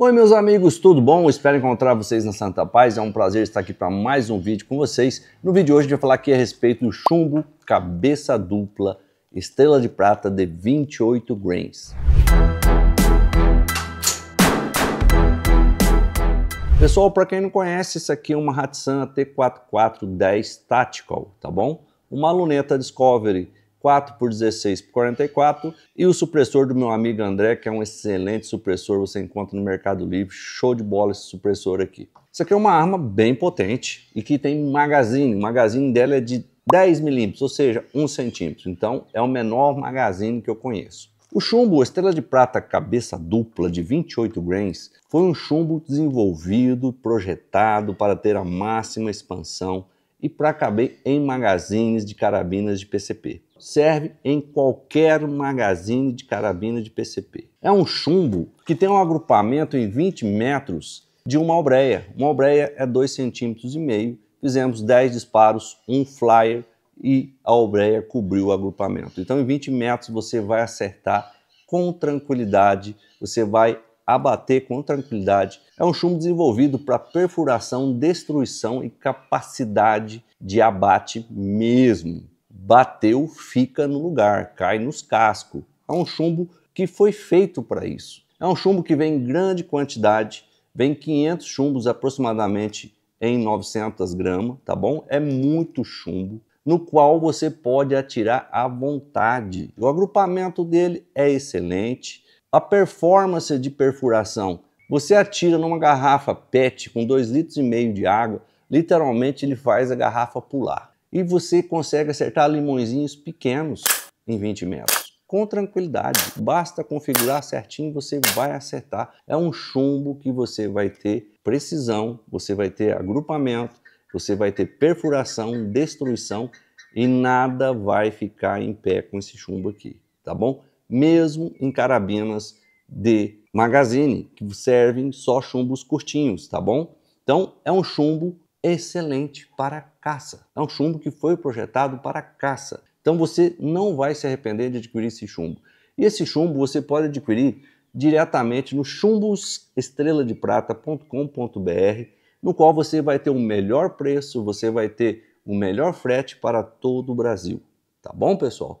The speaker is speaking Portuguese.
Oi, meus amigos, tudo bom? Espero encontrar vocês na Santa Paz. É um prazer estar aqui para mais um vídeo com vocês. No vídeo de hoje, a gente vai falar aqui a respeito do chumbo cabeça dupla estrela de prata de 28 grains. Pessoal, para quem não conhece, isso aqui é uma Hatsan T4410 Tactical, tá bom? Uma luneta Discovery 4 por 16 por 44. E o supressor do meu amigo André, que é um excelente supressor, você encontra no Mercado Livre. Show de bola esse supressor aqui. Isso aqui é uma arma bem potente e que tem magazine. O magazine dela é de 10 milímetros, ou seja, 1 centímetro. Então é o menor magazine que eu conheço. O chumbo Estrela de Prata Cabeça Dupla de 28 grains foi um chumbo desenvolvido, projetado para ter a máxima expansão e para caber em magazines de carabinas de PCP. Serve em qualquer magazine de carabina de PCP. É um chumbo que tem um agrupamento em 20 metros de uma obreia. Uma obreia é 2,5 centímetros. e meio. Fizemos 10 disparos, um flyer e a obreia cobriu o agrupamento. Então, em 20 metros, você vai acertar com tranquilidade, você vai abater com tranquilidade. É um chumbo desenvolvido para perfuração, destruição e capacidade de abate mesmo. Bateu, fica no lugar, cai nos cascos. É um chumbo que foi feito para isso. É um chumbo que vem em grande quantidade, vem 500 chumbos aproximadamente em 900 gramas, tá bom? É muito chumbo, no qual você pode atirar à vontade. O agrupamento dele é excelente, a performance de perfuração. Você atira numa garrafa PET com 2,5 litros e meio de água, literalmente ele faz a garrafa pular. E você consegue acertar limõezinhos pequenos em 20 metros. Com tranquilidade, basta configurar certinho, você vai acertar. É um chumbo que você vai ter precisão, você vai ter agrupamento, você vai ter perfuração, destruição e nada vai ficar em pé com esse chumbo aqui, tá bom? mesmo em carabinas de magazine, que servem só chumbos curtinhos, tá bom? Então, é um chumbo excelente para caça. É um chumbo que foi projetado para caça. Então, você não vai se arrepender de adquirir esse chumbo. E esse chumbo você pode adquirir diretamente no chumbosestreladeprata.com.br, no qual você vai ter o melhor preço, você vai ter o melhor frete para todo o Brasil. Tá bom, pessoal?